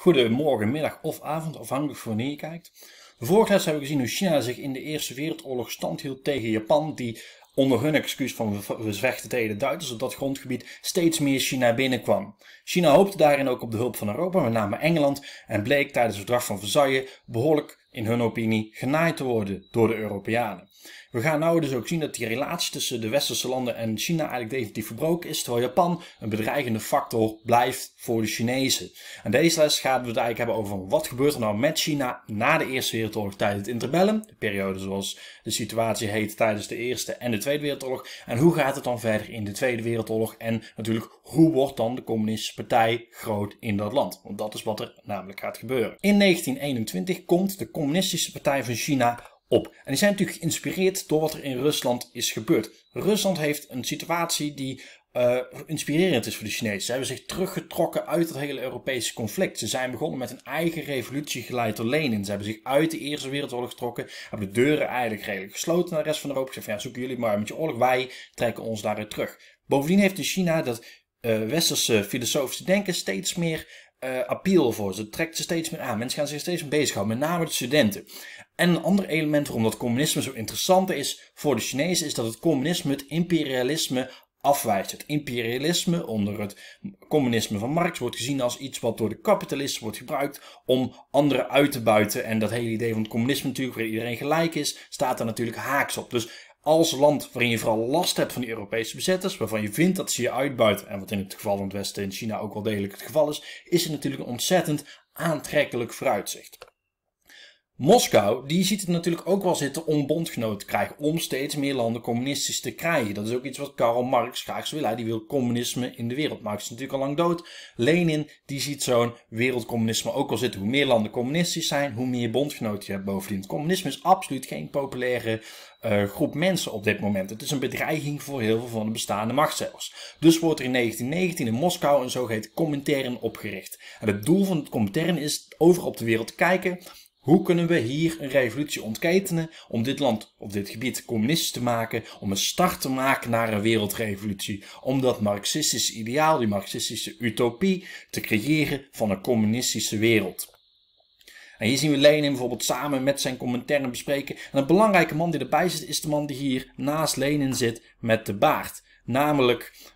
Goedemorgen, middag of avond, afhankelijk van wanneer je kijkt. De vorige les hebben we gezien hoe China zich in de Eerste Wereldoorlog standhield tegen Japan, die onder hun excuus van we vechten tegen de Duitsers op dat grondgebied steeds meer China binnenkwam. China hoopte daarin ook op de hulp van Europa, met name Engeland, en bleek tijdens het verdrag van Versailles behoorlijk, in hun opinie, genaaid te worden door de Europeanen. We gaan nou dus ook zien dat die relatie tussen de westerse landen en China eigenlijk definitief verbroken is, terwijl Japan een bedreigende factor blijft voor de Chinezen. En deze les gaan we het eigenlijk hebben over wat gebeurt er nou met China na de Eerste Wereldoorlog tijdens het interbellum, de periode zoals de situatie heet tijdens de Eerste en de Tweede Wereldoorlog, en hoe gaat het dan verder in de Tweede Wereldoorlog en natuurlijk hoe wordt dan de Communistische Partij groot in dat land, want dat is wat er namelijk gaat gebeuren. In 1921 komt de Communistische Partij van China op. En die zijn natuurlijk geïnspireerd door wat er in Rusland is gebeurd. Rusland heeft een situatie die eh, inspirerend is voor de Chinezen. Ze hebben zich teruggetrokken uit het hele Europese conflict. Ze zijn begonnen met een eigen revolutie geleid door Lenin. Ze hebben zich uit de Eerste Wereldoorlog getrokken. Hebben de deuren eigenlijk redelijk gesloten naar de rest van Europa. Ze hebben ja, zoeken jullie maar met je oorlog. Wij trekken ons daaruit terug. Bovendien heeft de China dat eh, westerse filosofische denken steeds meer uh, appeal voor. Ze trekt ze steeds meer aan. Mensen gaan zich steeds meer bezighouden, met name de studenten. En een ander element waarom dat communisme zo interessant is voor de Chinezen, is dat het communisme het imperialisme afwijst. Het imperialisme onder het communisme van Marx wordt gezien als iets wat door de kapitalisten wordt gebruikt om anderen uit te buiten. En dat hele idee van het communisme natuurlijk, waar iedereen gelijk is, staat daar natuurlijk haaks op. Dus als land waarin je vooral last hebt van die Europese bezetters, waarvan je vindt dat ze je uitbuiten, en wat in het geval van het Westen en China ook wel degelijk het geval is, is het natuurlijk een ontzettend aantrekkelijk vooruitzicht. Moskou, die ziet het natuurlijk ook wel zitten om bondgenoten te krijgen. Om steeds meer landen communistisch te krijgen. Dat is ook iets wat Karl Marx graag zou willen. Hij wil communisme in de wereld. Marx is natuurlijk al lang dood. Lenin, die ziet zo'n wereldcommunisme ook al zitten. Hoe meer landen communistisch zijn, hoe meer bondgenoten je hebt bovendien. Het communisme is absoluut geen populaire uh, groep mensen op dit moment. Het is een bedreiging voor heel veel van de bestaande macht zelfs. Dus wordt er in 1919 in Moskou een zogeheten Comintern opgericht. En het doel van het Comintern is overal op de wereld te kijken hoe kunnen we hier een revolutie ontketenen om dit land op dit gebied communistisch te maken, om een start te maken naar een wereldrevolutie, om dat marxistische ideaal, die marxistische utopie, te creëren van een communistische wereld? En hier zien we Lenin bijvoorbeeld samen met zijn commentaren bespreken. En een belangrijke man die erbij zit, is de man die hier naast Lenin zit met de baard. Namelijk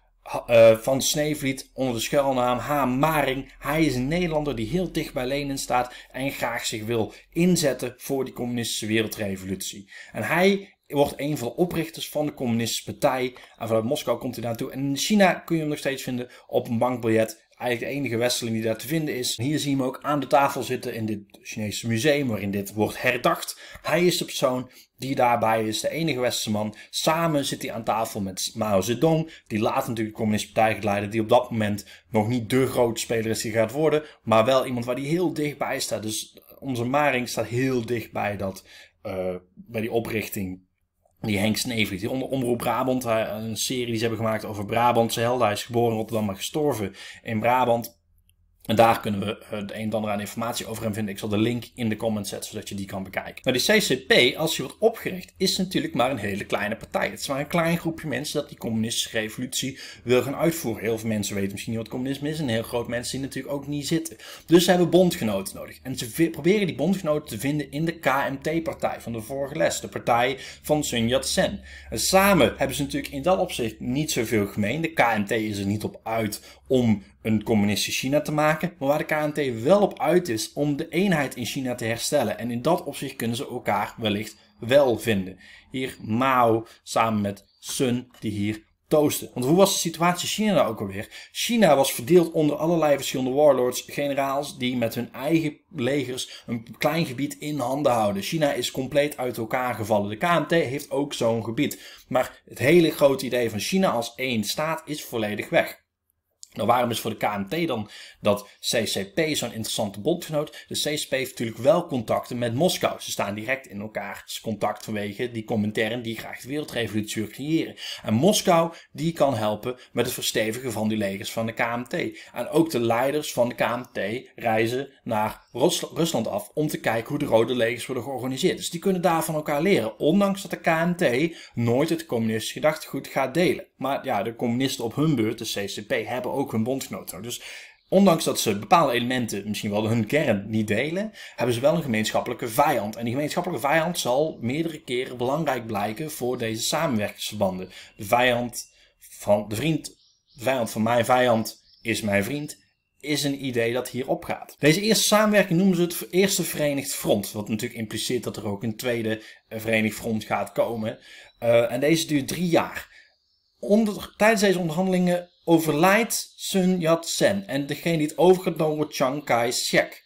eh, van Sneevliet onder de schuilnaam H. Maring. Hij is een Nederlander die heel dicht bij Lenin staat en graag zich wil inzetten voor die communistische wereldrevolutie. En hij wordt een van de oprichters van de communistische partij. En vanuit Moskou komt hij naartoe. En in China kun je hem nog steeds vinden op een bankbiljet eigenlijk de enige westerling die daar te vinden is. Hier zien we hem ook aan de tafel zitten in dit Chinese museum waarin dit wordt herdacht. Hij is de persoon die daarbij is, de enige westerse man. Samen zit hij aan tafel met Mao Zedong, die later natuurlijk de communistische partij gaat leiden, die op dat moment nog niet de grote speler is die gaat worden, maar wel iemand waar die heel dichtbij staat. Dus onze Maring staat heel dichtbij dat, eh, bij die oprichting die Henk Sneevliet, die onder Omroep Brabant, eh, een serie die ze hebben gemaakt over Brabantse helden. Hij is geboren in Rotterdam, maar gestorven in Brabant en daar kunnen we eh, het een en ander aan informatie over hem vinden. Ik zal de link in de comments zetten, zodat je die kan bekijken. maar nou, die CCP, als je wordt opgericht, is natuurlijk maar een hele kleine partij. Het is maar een klein groepje mensen dat die communistische revolutie wil gaan uitvoeren. Heel veel mensen weten misschien niet wat communisme is. En heel groot mensen die natuurlijk ook niet zitten. Dus ze hebben bondgenoten nodig. En ze proberen die bondgenoten te vinden in de KMT-partij van de vorige les. De partij van Sun Yat-sen. En samen hebben ze natuurlijk in dat opzicht niet zoveel gemeen. De KMT is er niet op uit om een communistisch China te maken. Maar waar de KNT wel op uit is om de eenheid in China te herstellen. En in dat opzicht kunnen ze elkaar wellicht wel vinden. Hier Mao samen met Sun die hier toosten. Want hoe was de situatie China nou ook alweer? China was verdeeld onder allerlei verschillende warlords, generaals die met hun eigen legers een klein gebied in handen houden. China is compleet uit elkaar gevallen. De KMT heeft ook zo'n gebied. Maar het hele grote idee van China als één staat is volledig weg. Nou, waarom is voor de KMT dan dat CCP zo'n interessante bondgenoot? De CCP heeft natuurlijk wel contacten met Moskou. Ze staan direct in elkaars contact vanwege die commentaren die graag de wereldrevolutie creëren. En Moskou, die kan helpen met het verstevigen van die legers van de KMT. En ook de leiders van de KMT reizen naar Rusland af om te kijken hoe de rode legers worden georganiseerd. Dus die kunnen daar van elkaar leren, ondanks dat de KMT nooit het communistische gedachtegoed gaat delen. Maar ja, de communisten op hun beurt, de CCP, hebben ook ook hun bondgenoten. Dus ondanks dat ze bepaalde elementen, misschien wel hun kern, niet delen, hebben ze wel een gemeenschappelijke vijand. En die gemeenschappelijke vijand zal meerdere keren belangrijk blijken voor deze samenwerkingsverbanden. De vijand van de vriend, de vijand van mijn vijand is mijn vriend, is een idee dat hier gaat. Deze eerste samenwerking noemen ze het Eerste Verenigd Front, wat natuurlijk impliceert dat er ook een tweede eh, Verenigd Front gaat komen. Eh, en deze duurt drie jaar. Onder, tijdens deze onderhandelingen overlijdt Sun Yat-sen en degene die het overgenomen wordt, Chiang Kai-shek.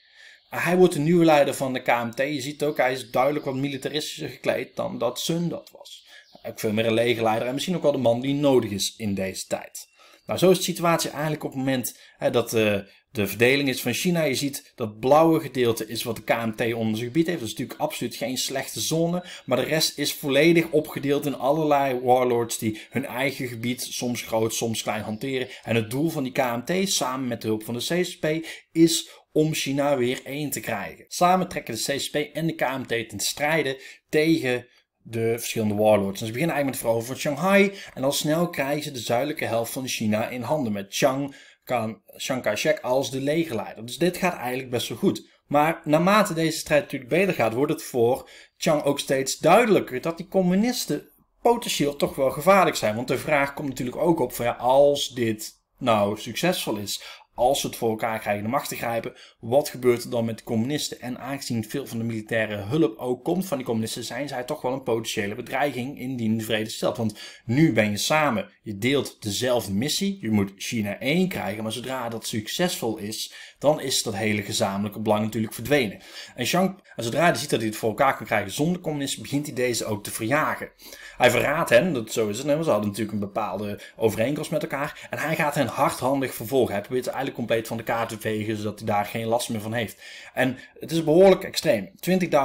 Hij wordt de nieuwe leider van de KMT. Je ziet ook, hij is duidelijk wat militaristischer gekleed dan dat Sun dat was. Ook veel meer een legerleider en misschien ook wel de man die nodig is in deze tijd. Nou, zo is de situatie eigenlijk op het moment hè, dat uh, de verdeling is van China. Je ziet dat blauwe gedeelte is wat de KMT onder zijn gebied heeft. Dat is natuurlijk absoluut geen slechte zone. Maar de rest is volledig opgedeeld in allerlei warlords die hun eigen gebied soms groot, soms klein hanteren. En het doel van die KMT, samen met de hulp van de CSP, is om China weer één te krijgen. Samen trekken de CSP en de KMT ten strijde tegen de verschillende warlords. En ze beginnen eigenlijk met het verovering van Shanghai. En al snel krijgen ze de zuidelijke helft van China in handen met Chang, kan Chiang Kai-shek als de legerleider. Dus dit gaat eigenlijk best wel goed. Maar naarmate deze strijd natuurlijk beter gaat, wordt het voor Chiang ook steeds duidelijker dat die communisten potentieel toch wel gevaarlijk zijn. Want de vraag komt natuurlijk ook op van ja, als dit nou succesvol is, als ze het voor elkaar krijgen de macht te grijpen, wat gebeurt er dan met de communisten? En aangezien veel van de militaire hulp ook komt van die communisten, zijn zij toch wel een potentiële bedreiging indien de vrede stelt. Want nu ben je samen, je deelt dezelfde missie, je moet China één krijgen, maar zodra dat succesvol is, dan is dat hele gezamenlijke belang natuurlijk verdwenen. En Zhang, zodra hij ziet dat hij het voor elkaar kan krijgen zonder communisten, begint hij deze ook te verjagen. Hij verraadt hen, dat zo is het, ze hadden natuurlijk een bepaalde overeenkomst met elkaar, en hij gaat hen hardhandig vervolgen. Hij probeert eigenlijk compleet van de kaarten vegen, zodat hij daar geen last meer van heeft. En het is behoorlijk extreem.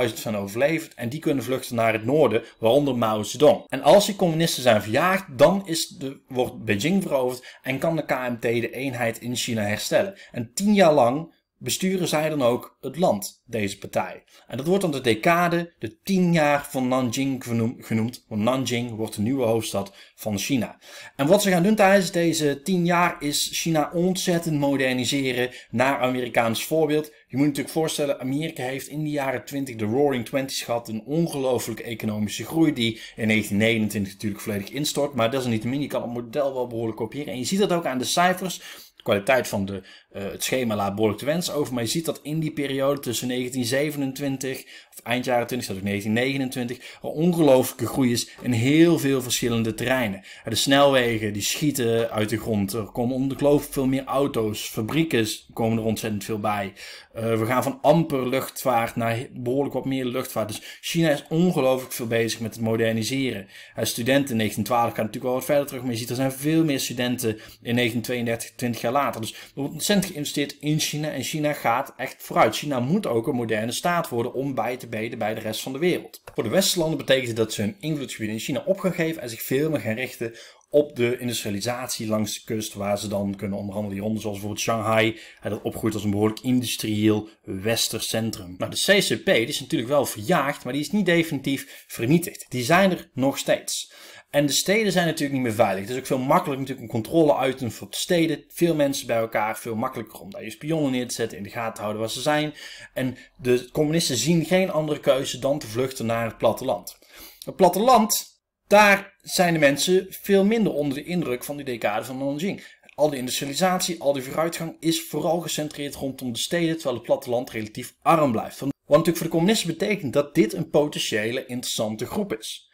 20.000 zijn overleefd en die kunnen vluchten naar het noorden, waaronder Mao Zedong. En als die communisten zijn verjaagd, dan is de, wordt Beijing veroverd en kan de KMT de eenheid in China herstellen. En tien jaar lang besturen zij dan ook het land, deze partij. En dat wordt dan de decade, de tien jaar van Nanjing genoemd. Want Nanjing wordt de nieuwe hoofdstad van China. En wat ze gaan doen tijdens deze tien jaar is China ontzettend moderniseren naar Amerikaans voorbeeld. Je moet je natuurlijk voorstellen, Amerika heeft in de jaren 20 de Roaring Twenties gehad. Een ongelooflijke economische groei die in 1929 natuurlijk volledig instort. Maar desalniettemin, je kan het model wel behoorlijk kopiëren. En je ziet dat ook aan de cijfers kwaliteit van de, eh, het schema laat behoorlijk te wensen over. Maar je ziet dat in die periode tussen 1927, of eind jaren 20, dat ook 1929, er ongelooflijke groei is in heel veel verschillende terreinen. De snelwegen die schieten uit de grond. Er komen kloof veel meer auto's. Fabrieken komen er ontzettend veel bij. Eh, we gaan van amper luchtvaart naar behoorlijk wat meer luchtvaart. Dus China is ongelooflijk veel bezig met het moderniseren. Uh, studenten in 1912 gaan natuurlijk wel wat verder terug, maar je ziet er zijn veel meer studenten in 1932, 20 jaar later. Dus er wordt ontzettend geïnvesteerd in China en China gaat echt vooruit. China moet ook een moderne staat worden om bij te beden bij de rest van de wereld. Voor de Westerlanden betekent dit dat ze hun invloedgebied in China op gaan geven en zich veel meer gaan richten op de industrialisatie langs de kust, waar ze dan kunnen onderhandelen hieronder, zoals bijvoorbeeld Shanghai, dat opgroeit als een behoorlijk industrieel westercentrum. Nou, de CCP die is natuurlijk wel verjaagd, maar die is niet definitief vernietigd. Die zijn er nog steeds. En de steden zijn natuurlijk niet meer veilig. Het is ook veel makkelijker natuurlijk om controle uit te op de steden. Veel mensen bij elkaar, veel makkelijker om daar je spionnen neer te zetten, in de gaten te houden waar ze zijn. En de communisten zien geen andere keuze dan te vluchten naar het platteland. Het platteland daar zijn de mensen veel minder onder de indruk van die decade van Nanjing. Al die industrialisatie, al die vooruitgang is vooral gecentreerd rondom de steden, terwijl het platteland relatief arm blijft. Wat natuurlijk voor de communisten betekent dat dit een potentiële interessante groep is.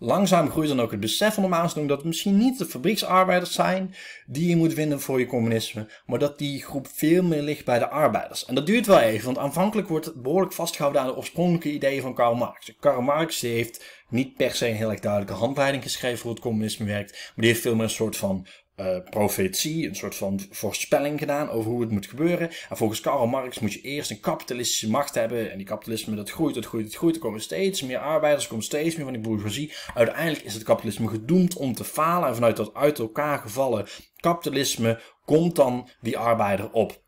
Langzaam groeit dan ook het besef van de doen dat het misschien niet de fabrieksarbeiders zijn die je moet winnen voor je communisme, maar dat die groep veel meer ligt bij de arbeiders. En dat duurt wel even, want aanvankelijk wordt behoorlijk vastgehouden aan de oorspronkelijke ideeën van Karl Marx. Karl Marx heeft niet per se een heel erg duidelijke handleiding geschreven hoe het communisme werkt, maar die heeft veel meer een soort van uh, profetie, een soort van voorspelling gedaan over hoe het moet gebeuren. En volgens Karl Marx moet je eerst een kapitalistische macht hebben. En die kapitalisme dat groeit, dat groeit, dat groeit. Er komen steeds meer arbeiders, er komt steeds meer van die bourgeoisie. Uiteindelijk is het kapitalisme gedoemd om te falen. En vanuit dat uit elkaar gevallen kapitalisme komt dan die arbeider op.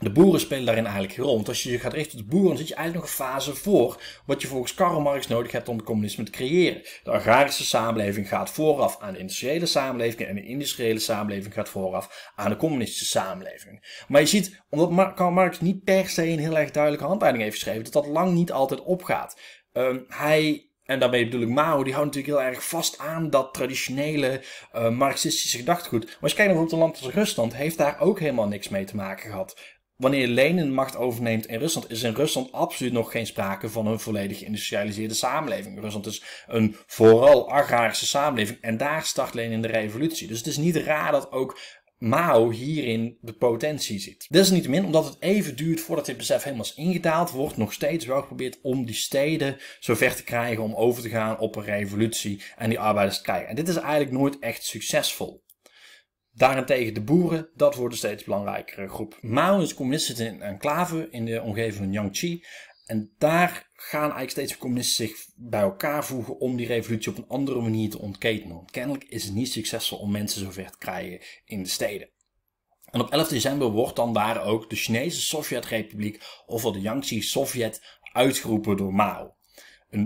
De boeren spelen daarin eigenlijk rond. rol. Want als je gaat richten op de boeren, dan zit je eigenlijk nog een fase voor wat je volgens Karl Marx nodig hebt om het communisme te creëren. De agrarische samenleving gaat vooraf aan de industriële samenleving en de industriële samenleving gaat vooraf aan de communistische samenleving. Maar je ziet, omdat Karl Marx niet per se een heel erg duidelijke handleiding heeft geschreven, dat dat lang niet altijd opgaat. Ehm, hij en daarmee bedoel ik Mao, die houdt natuurlijk heel erg vast aan dat traditionele eh, marxistische gedachtegoed. Maar als je kijkt naar bijvoorbeeld een land als Rusland, heeft daar ook helemaal niks mee te maken gehad wanneer Lenin macht overneemt in Rusland, is in Rusland absoluut nog geen sprake van een volledig geïndustrialiseerde samenleving. Rusland is een vooral agrarische samenleving en daar start Lenin de revolutie. Dus het is niet raar dat ook Mao hierin de potentie ziet. Desalniettemin, omdat het even duurt voordat dit besef helemaal is ingedaald, wordt nog steeds wel geprobeerd om die steden zover te krijgen om over te gaan op een revolutie en die arbeiders te krijgen. En dit is eigenlijk nooit echt succesvol. Daarentegen de boeren, dat wordt een steeds belangrijkere groep. Mao's communisten zitten in enclave in de omgeving van Yangtze. En daar gaan eigenlijk steeds communisten zich bij elkaar voegen om die revolutie op een andere manier te ontketenen. Want kennelijk is het niet succesvol om mensen zover te krijgen in de steden. En op 11 december wordt dan daar ook de Chinese Sovjetrepubliek, ofwel de Yangtze Sovjet, uitgeroepen door Mao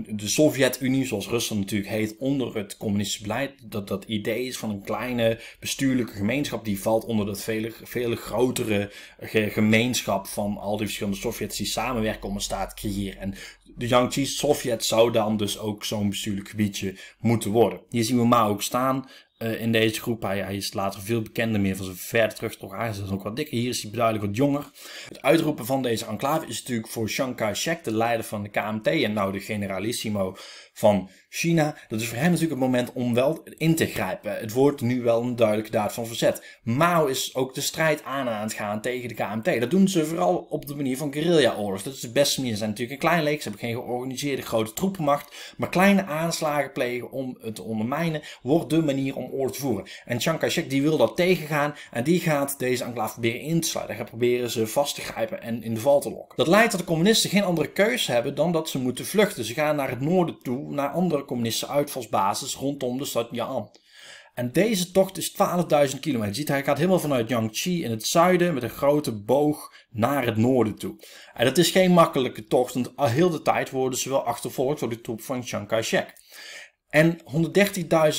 de Sovjet-Unie, zoals Rusland natuurlijk heet, onder het communistische beleid. Dat dat idee is van een kleine bestuurlijke gemeenschap. Die valt onder dat vele, vele grotere eh, gemeenschap van al die verschillende Sovjets die samenwerken om een staat te creëren. En de Yangtze Sovjet zou dan dus ook zo'n bestuurlijk gebiedje moeten worden. Hier zien we Mao ook staan. Eh, in deze groep. Hij, hij, is later veel bekender meer van zijn verder terug, toch is dus ook wat dikker. Hier is hij duidelijk wat jonger. Het uitroepen van deze enclave is natuurlijk voor Chiang Kai-shek, de leider van de KMT en nou de generalissimo, van China. Dat is voor hem natuurlijk het moment om wel in te grijpen. Het wordt nu wel een duidelijke daad van verzet. Mao is ook de strijd aan aan het gaan tegen de KMT. Dat doen ze vooral op de manier van guerrilla-oorlog. Dat is de beste manier. Ze zijn natuurlijk een klein leek. Ze hebben geen georganiseerde grote troepenmacht. Maar kleine aanslagen plegen om het te ondermijnen wordt de manier om oorlog te voeren. En Chiang Kai-shek die wil dat tegengaan. En die gaat deze enclave proberen in te sluiten. Hij gaat proberen ze vast te grijpen en in de val te lokken. Dat leidt dat de communisten geen andere keuze hebben dan dat ze moeten vluchten. Ze gaan naar het noorden toe naar andere communistische uitvalsbasis rondom de stad Yan. En deze tocht is 12.000 kilometer. ziet, hij gaat helemaal vanuit Yangtze in het zuiden met een grote boog naar het noorden toe. En dat is geen makkelijke tocht, want al heel de tijd worden ze wel achtervolgd door de troep van Chiang Kai-shek. En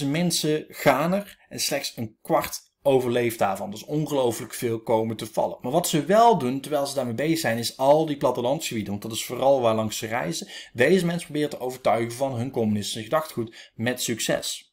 130.000 mensen gaan er en slechts een kwart overleeft daarvan. Dus ongelooflijk veel komen te vallen. Maar wat ze wel doen, terwijl ze daarmee bezig zijn, is al die plattelandsgebieden, want dat is vooral waar langs ze reizen, deze mensen proberen te overtuigen van hun communistische gedachtegoed met succes.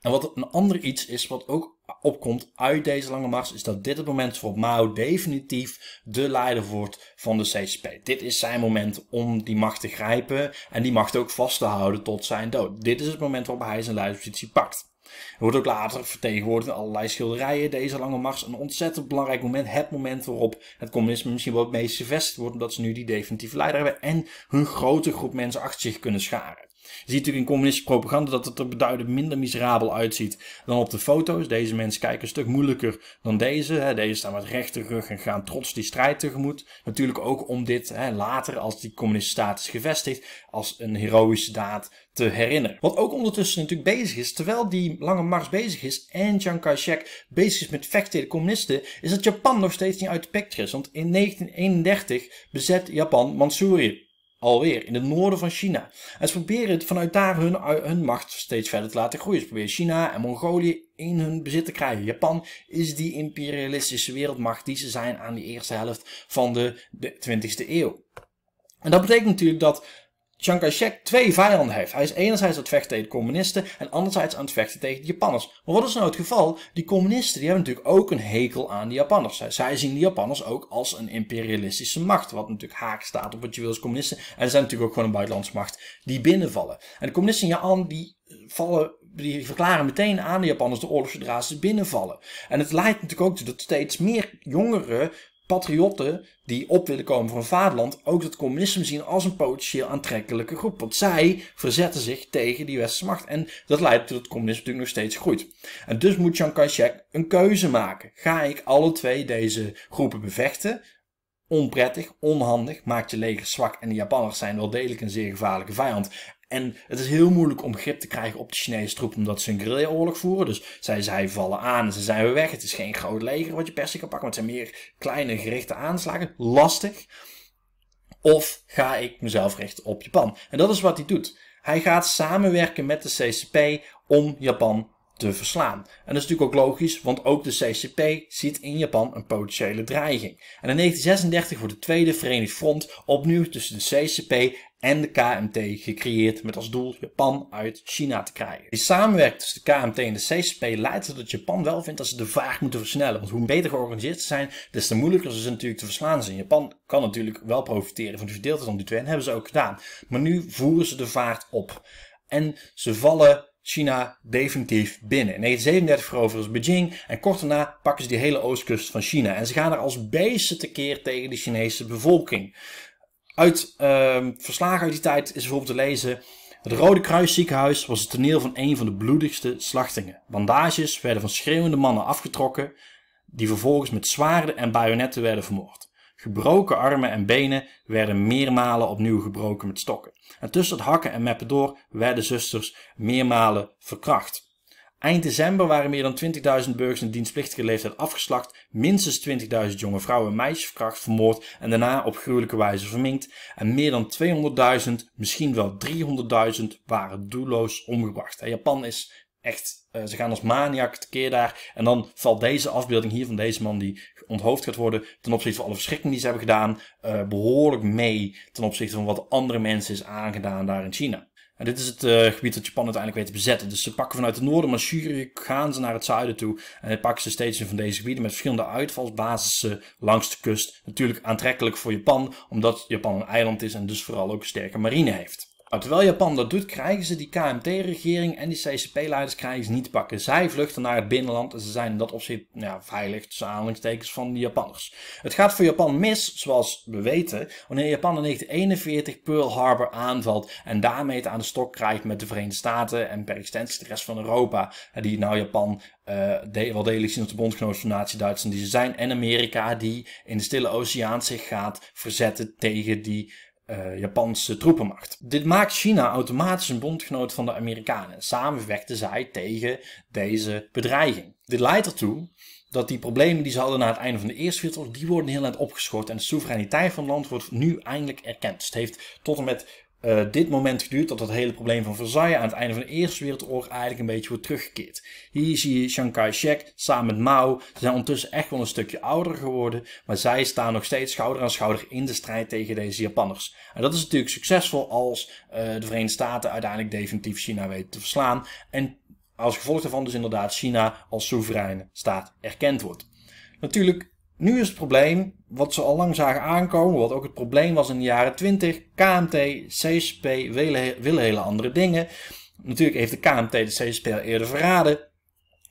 En wat een ander iets is wat ook opkomt uit deze lange mars, is dat dit het moment voor waarop Mao definitief de leider wordt van de CCP. Dit is zijn moment om die macht te grijpen en die macht ook vast te houden tot zijn dood. Dit is het moment waarop hij zijn leiderspositie pakt. Er wordt ook later vertegenwoordigd in allerlei schilderijen. Deze lange mars een ontzettend belangrijk moment. Het moment waarop het communisme misschien wel het meest gevestigd wordt. Omdat ze nu die definitieve leider hebben. En hun grote groep mensen achter zich kunnen scharen. Je ziet natuurlijk in communistische propaganda dat het er beduidend minder miserabel uitziet dan op de foto's. Deze mensen kijken een stuk moeilijker dan deze. Hè. Deze staan met rug en gaan trots die strijd tegemoet. Natuurlijk ook om dit hè, later, als die communistische staat is gevestigd, als een heroïsche daad te herinneren. Wat ook ondertussen natuurlijk bezig is, terwijl die lange mars bezig is en Chiang Kai-shek bezig is met vechten de communisten, is dat Japan nog steeds niet uit de picture is. Want in 1931 bezet Japan Mansuri. Alweer in het noorden van China. En ze proberen het vanuit daar hun, uh, hun macht steeds verder te laten groeien. Ze proberen China en Mongolië in hun bezit te krijgen. Japan is die imperialistische wereldmacht die ze zijn aan de eerste helft van de, de 20e eeuw. En dat betekent natuurlijk dat Chiang Kai-shek twee vijanden heeft. Hij is enerzijds aan het vechten tegen de communisten en anderzijds aan het vechten tegen de Japanners. Maar wat is nou het geval? Die communisten die hebben natuurlijk ook een hekel aan de Japanners. Zij zien de Japanners ook als een imperialistische macht, wat natuurlijk haak staat op wat je wil als communisten. En ze zijn natuurlijk ook gewoon een buitenlandse macht die binnenvallen. En de communisten in Japan die vallen, die verklaren meteen aan de Japanners de oorlog zodra ze binnenvallen. En het leidt natuurlijk ook dat steeds meer jongeren patriotten die op willen komen voor een vaderland ook het communisme zien als een potentieel aantrekkelijke groep. Want zij verzetten zich tegen die westerse macht. En dat leidt tot het communisme natuurlijk nog steeds groeit. En dus moet Chiang Kai-shek een keuze maken. Ga ik alle twee deze groepen bevechten? Onprettig, onhandig, maakt je leger zwak en de Japanners zijn wel degelijk een zeer gevaarlijke vijand. En het is heel moeilijk om grip te krijgen op de Chinese troepen omdat ze een guerrillaoorlog voeren. Dus zij, zij vallen aan en ze zijn weer weg. Het is geen groot leger wat je per se kan pakken, maar het zijn meer kleine gerichte aanslagen. Lastig. Of ga ik mezelf richten op Japan? En dat is wat hij doet. Hij gaat samenwerken met de CCP om Japan te verslaan. En dat is natuurlijk ook logisch, want ook de CCP ziet in Japan een potentiële dreiging. En in 1936 wordt de Tweede Verenigd Front opnieuw tussen de CCP en de KMT gecreëerd met als doel Japan uit China te krijgen. Die samenwerking tussen de KMT en de CCP leidt tot dat Japan wel vindt dat ze de vaart moeten versnellen. Want hoe beter georganiseerd ze zijn, des te moeilijker ze natuurlijk te verslaan zijn. Japan kan natuurlijk wel profiteren van de verdeeldheid van die twee en hebben ze ook gedaan. Maar nu voeren ze de vaart op. En ze vallen China definitief binnen. In 1937 veroveren ze Beijing en kort daarna pakken ze die hele oostkust van China. En ze gaan er als beesten tekeer tegen de Chinese bevolking. Uit ehm, verslagen uit die tijd is bijvoorbeeld te lezen... Het Rode Kruis ziekenhuis was het toneel van een van de bloedigste slachtingen. Bandages werden van schreeuwende mannen afgetrokken, die vervolgens met zwaarden en bajonetten werden vermoord. Gebroken armen en benen werden meermalen opnieuw gebroken met stokken. En tussen het hakken en meppen door werden zusters meermalen verkracht. Eind december waren meer dan 20.000 burgers in dienstplichtige leeftijd afgeslacht, minstens 20.000 jonge vrouwen en meisjes verkracht, vermoord en daarna op gruwelijke wijze verminkt. En meer dan 200.000, misschien wel 300.000 waren doelloos omgebracht. Japan is echt eh, ze gaan als maniak tekeer daar. En dan valt deze afbeelding hier van deze man die onthoofd gaat worden. ten opzichte van alle verschrikkingen die ze hebben gedaan. Eh, behoorlijk mee ten opzichte van wat andere mensen is aangedaan daar in China. En dit is het eh, gebied dat Japan uiteindelijk weet te bezetten. Dus ze pakken vanuit het noorden, maar Shuri gaan ze naar het zuiden toe. En dan pakken ze steeds in van deze gebieden met verschillende uitvalsbasissen langs de kust. Natuurlijk aantrekkelijk voor Japan, omdat Japan een eiland is en dus vooral ook een sterke marine heeft. Nou, terwijl Japan dat doet, krijgen ze die KMT-regering en die CCP-leiders krijgen ze niet te pakken. Zij vluchten naar het binnenland en ze zijn in dat opzicht nou ja, veilig tussen aanhalingstekens van de Japanners. Het gaat voor Japan mis, zoals we weten, wanneer Japan in 1941 Pearl Harbor aanvalt en daarmee het aan de stok krijgt met de Verenigde Staten en per extensie de rest van Europa, die nou Japan uh, wel degelijk zien als de bondgenoot van duitsland die ze zijn, en Amerika die in de Stille Oceaan zich gaat verzetten tegen die eh, Japanse troepenmacht. Dit maakt China automatisch een bondgenoot van de Amerikanen. Samen vechten zij tegen deze bedreiging. Dit leidt ertoe dat die problemen die ze hadden na het einde van de Eerste Wereldoorlog, die worden heel net opgeschort. En de soevereiniteit van het land wordt nu eindelijk erkend. het heeft tot en met uh, dit moment geduurd dat dat hele probleem van Versailles aan het einde van de Eerste Wereldoorlog eigenlijk een beetje wordt teruggekeerd. Hier zie je Chiang Kai-shek samen met Mao. Ze zijn ondertussen echt wel een stukje ouder geworden, maar zij staan nog steeds schouder aan schouder in de strijd tegen deze Japanners. En dat is natuurlijk succesvol als uh, de Verenigde Staten uiteindelijk definitief China weten te verslaan. En als gevolg daarvan dus inderdaad China als soevereine staat erkend wordt. Natuurlijk nu is het probleem, wat ze al lang zagen aankomen, wat ook het probleem was in de jaren 20, KMT, CCP willen, hele andere dingen. Natuurlijk heeft de KMT de CCP al eerder verraden.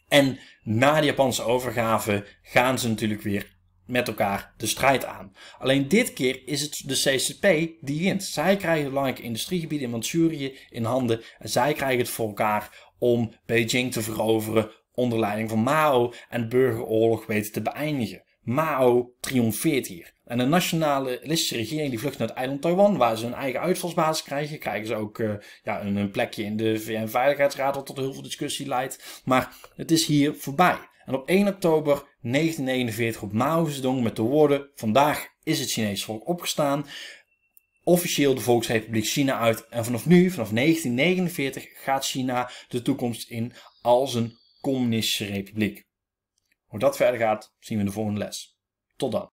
En na de Japanse overgave gaan ze natuurlijk weer met elkaar de strijd aan. Alleen dit keer is het de CCP die wint. Zij krijgen belangrijke industriegebieden in Manchurië in handen. En zij krijgen het voor elkaar om Beijing te veroveren onder leiding van Mao en burgeroorlog weten te beëindigen. Mao triomfeert hier. En de nationalistische regering die vlucht naar het eiland Taiwan, waar ze hun eigen uitvalsbasis krijgen. Krijgen ze ook eh, ja, een, een, plekje in de VN-veiligheidsraad, wat tot heel veel discussie leidt. Maar het is hier voorbij. En op 1 oktober 1949 op Mao Zedong met de woorden: Vandaag is het Chinese volk opgestaan. Officieel de Volksrepubliek China uit. En vanaf nu, vanaf 1949, gaat China de toekomst in als een communistische republiek. Hoe dat verder gaat, zien we in de volgende les. Tot dan.